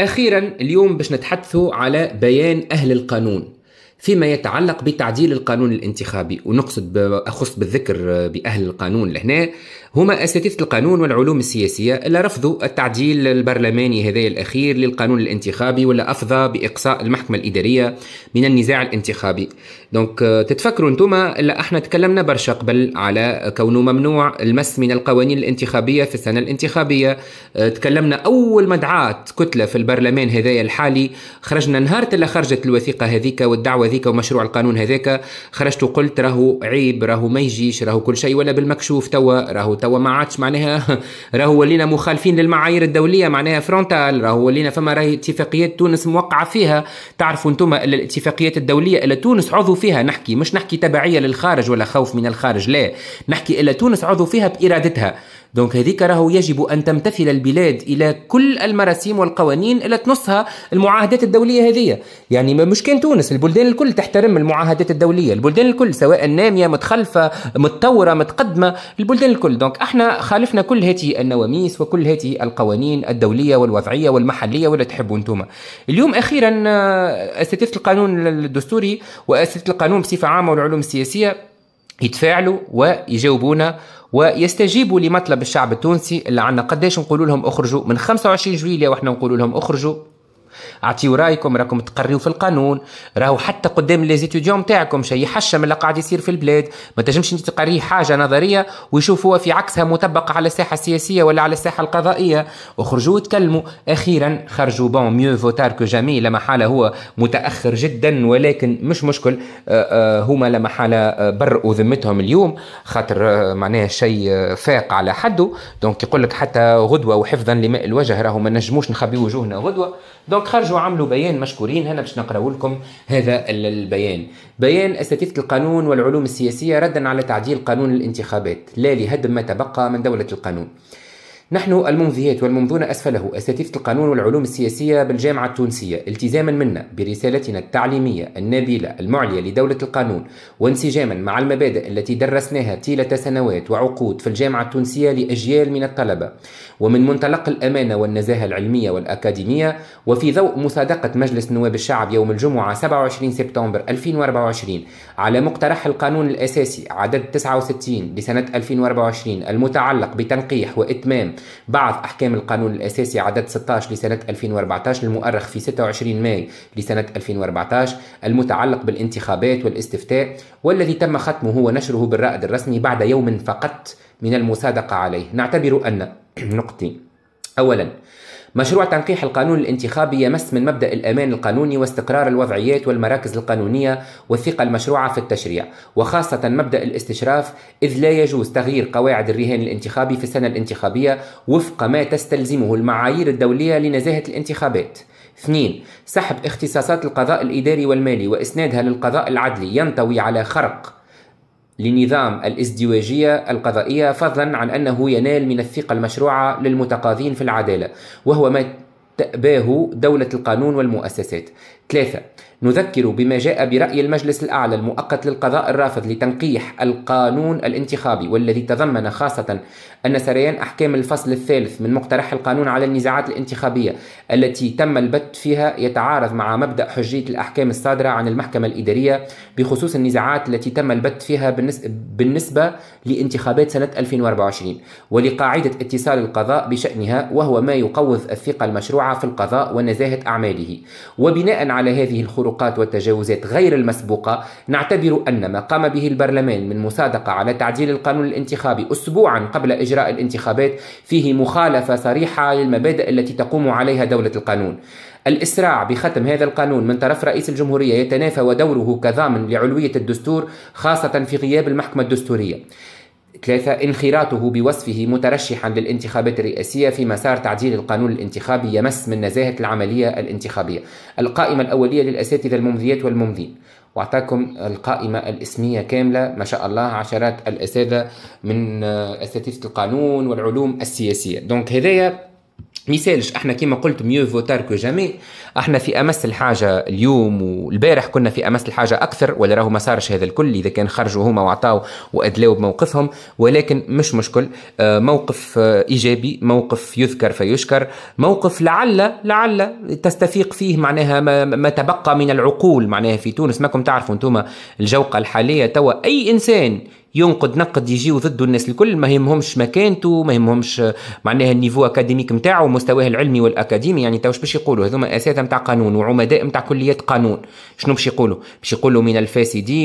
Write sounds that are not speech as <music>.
أخيرا اليوم باش نتحدثوا على بيان أهل القانون فيما يتعلق بتعديل القانون الانتخابي ونقصد أخص بالذكر بأهل القانون لهنا هما أساتذة القانون والعلوم السياسية اللي رفضوا التعديل البرلماني هذايا الأخير للقانون الانتخابي ولا أفضى بإقصاء المحكمة الإدارية من النزاع الانتخابي دونك آه، تتفكروا انتوما الا احنا تكلمنا برشا قبل على كونه ممنوع المس من القوانين الانتخابية في السنة الانتخابية آه، تكلمنا أول ما كتلة في البرلمان هذايا الحالي خرجنا نهار اللي خرجت الوثيقة هذيك والدعوة هذيك ومشروع القانون هذاك خرجت وقلت راهو عيب راهو ما يجيش راهو كل شيء ولا بالمكشوف توا راهو توا ما عادش معناها <laughs> راهو ولينا مخالفين للمعايير الدوليه معناها فرونتال راهو ولينا فما راهي اتفاقيات تونس موقعه فيها تعرفوا انتم الاتفاقيات الدوليه اللي تونس عضو فيها نحكي مش نحكي تبعيه للخارج ولا خوف من الخارج لا نحكي الا تونس عضو فيها بارادتها دونك هذيك راهو يجب ان تمتثل البلاد الى كل المراسيم والقوانين اللي تنصها المعاهدات الدوليه هذه يعني مش كان تونس البلدان الكل تحترم المعاهدات الدوليه البلدان الكل سواء ناميه متخلفه متطوره متقدمه البلدان الكل دونك احنا خالفنا كل هذه النواميس وكل هذه القوانين الدوليه والوضعيه والمحليه ولا تحبوا انتم اليوم اخيرا آه، اساتذه القانون الدستوري واساتذه القانون بصفه عامه والعلوم السياسيه يتفاعلوا ويجاوبونا ويستجيبوا لمطلب الشعب التونسي اللي عندنا قداش نقول لهم اخرجوا من 25 جويليه واحنا نقول لهم اخرجوا اعطيو رايكم راكم تقريو في القانون راهو حتى قدام لي زيتوديون تاعكم شيء يحشم اللي قاعد يصير في البلاد ما تنجمش انت تقري حاجه نظريه ويشوفوها في عكسها مطبقه على الساحه السياسيه ولا على الساحه القضائيه وخرجوا وتكلموا اخيرا خرجوا بون ميو فوتار كو جامي لا حاله هو متاخر جدا ولكن مش مشكل أه، أه، هما لا محاله أه، برئوا ذمتهم اليوم خاطر معناها شيء فاق على حده دونك يقول لك حتى غدوه وحفظا لماء الوجه راهو ما نجموش نخبي وجوهنا غدوه دونك دونك خرجوا عملوا بيان مشكورين هنا باش نقراو لكم هذا البيان بيان اساتذه القانون والعلوم السياسيه ردا على تعديل قانون الانتخابات لا لهدم ما تبقى من دوله القانون نحن الممضيات والممضون أسفله أساتذة القانون والعلوم السياسية بالجامعة التونسية التزاما منا برسالتنا التعليمية النبيلة المعلية لدولة القانون وانسجاما مع المبادئ التي درسناها طيلة سنوات وعقود في الجامعة التونسية لأجيال من الطلبة ومن منطلق الأمانة والنزاهة العلمية والأكاديمية وفي ضوء مصادقة مجلس نواب الشعب يوم الجمعة 27 سبتمبر 2024 على مقترح القانون الأساسي عدد 69 لسنة 2024 المتعلق بتنقيح وإتمام بعض أحكام القانون الأساسي عدد 16 لسنة 2014 المؤرخ في 26 ماي لسنة 2014 المتعلق بالانتخابات والاستفتاء والذي تم ختمه ونشره بالرائد الرسمي بعد يوم فقط من المصادقة عليه نعتبر أن <clears throat> نقطة أولا مشروع تنقيح القانون الانتخابي يمس من مبدأ الأمان القانوني واستقرار الوضعيات والمراكز القانونية والثقة المشروعة في التشريع وخاصة مبدأ الاستشراف إذ لا يجوز تغيير قواعد الرهان الانتخابي في السنة الانتخابية وفق ما تستلزمه المعايير الدولية لنزاهة الانتخابات اثنين سحب اختصاصات القضاء الإداري والمالي وإسنادها للقضاء العدلي ينطوي على خرق لنظام الازدواجية القضائية فضلا عن أنه ينال من الثقة المشروعة للمتقاضين في العدالة وهو ما تأباه دولة القانون والمؤسسات ثلاثة نذكر بما جاء برأي المجلس الأعلى المؤقت للقضاء الرافض لتنقيح القانون الانتخابي والذي تضمن خاصة أن سريان أحكام الفصل الثالث من مقترح القانون على النزاعات الانتخابية التي تم البت فيها يتعارض مع مبدأ حجية الأحكام الصادرة عن المحكمة الإدارية بخصوص النزاعات التي تم البت فيها بالنسبة لانتخابات سنة 2024 ولقاعدة اتصال القضاء بشأنها وهو ما يقوض الثقة المشروعة في القضاء ونزاهة أعماله وبناء على هذه الخروقات والتجاوزات غير المسبوقة نعتبر أن ما قام به البرلمان من مصادقة على تعديل القانون الانتخابي أسبوعا قبل إجراء الانتخابات فيه مخالفة صريحة للمبادئ التي تقوم عليها دولة القانون الإسراع بختم هذا القانون من طرف رئيس الجمهورية يتنافى ودوره كضامن لعلوية الدستور خاصة في غياب المحكمة الدستورية ثلاثة انخراطه بوصفه مترشحا للانتخابات الرئاسية في مسار تعديل القانون الانتخابي يمس من نزاهة العملية الانتخابية القائمة الأولية للأساتذة الممضيات والممضين واعطاكم القائمه الاسميه كامله ما شاء الله عشرات الاساتذه من آه، اساتذه القانون والعلوم السياسيه دونك هذايا ميسالش احنا كيما قلت ميو فوتار كو جامي احنا في امس الحاجه اليوم والبارح كنا في امس الحاجه اكثر ولا راهو ما صارش هذا الكل اذا كان خرجوا هما وعطاو وادلاو بموقفهم ولكن مش مشكل آه، موقف آه، ايجابي موقف يذكر فيشكر موقف لعل لعل تستفيق فيه معناها ما, ما تبقى من العقول معناها في تونس ماكم تعرفوا انتم الجوقه الحاليه توا اي انسان ينقد نقد يجيو ضد الناس الكل ما يهمهمش مكانته ما يهمهمش معناها النيفو اكاديميك نتاعو مستواه العلمي والاكاديمي يعني توش باش يقولوا هذوما اساتذه نتاع قانون وعمداء نتاع كليات قانون شنو باش يقولوا باش يقولوا من الفاسدين